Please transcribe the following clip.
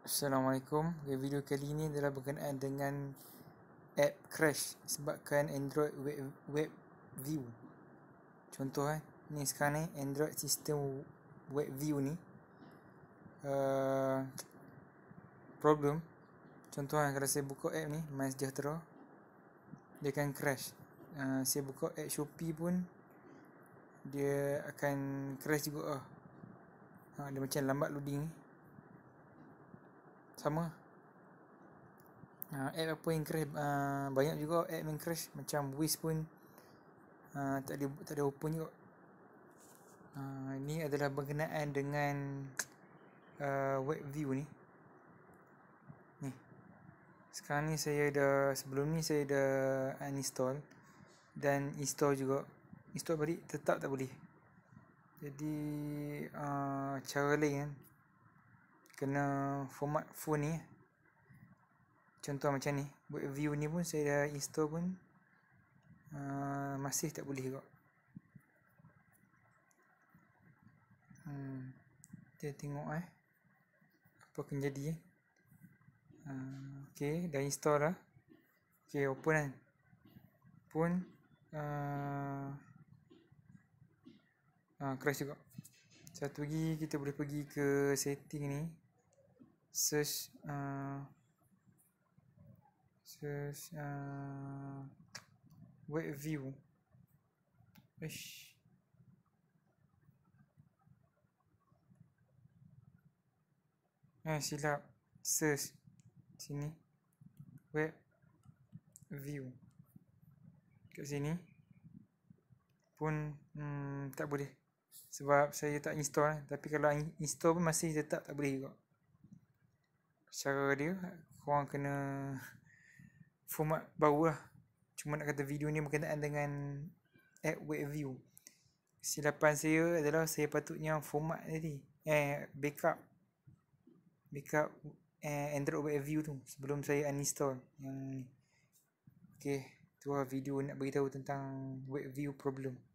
Assalamualaikum. Video kali ini adalah berkenaan dengan app crash sebabkan Android web, web view. Contoh eh, ni sekarang ni Android system web view ni uh, problem. Contoh eh, kalau saya buka app ni My Sejahtera dia akan crash. Uh, saya buka app Shopee pun dia akan crash juga Ada ah, Ha, dia macam lambat loading ni sama uh, app apa yang crash uh, banyak juga app yang crash macam Wish pun uh, tak ada tak ada open juga uh, ini adalah berkenaan dengan uh, web view ni ni sekarang ni saya dah sebelum ni saya dah uninstall dan install juga install balik tetap tak boleh jadi uh, cara lain kan kena format phone ni contoh macam ni buat view ni pun saya dah install pun uh, masih tak boleh kot hmm, kita tengok eh apa akan jadi eh. uh, ah, ok dah install lah ok open kan pun uh, uh, crash juga satu lagi kita boleh pergi ke setting ni search uh, search uh, web view ish eh ah, silap search sini web view kat sini pun hmm, tak boleh sebab saya tak install eh. tapi kalau install pun masih tetap tak boleh juga cara dia korang kena format baru lah cuma nak kata video ni berkenaan dengan ad web view silapan saya adalah saya patutnya format tadi eh backup backup eh, android web view tu sebelum saya uninstall yang okay, ok lah video nak beritahu tentang web view problem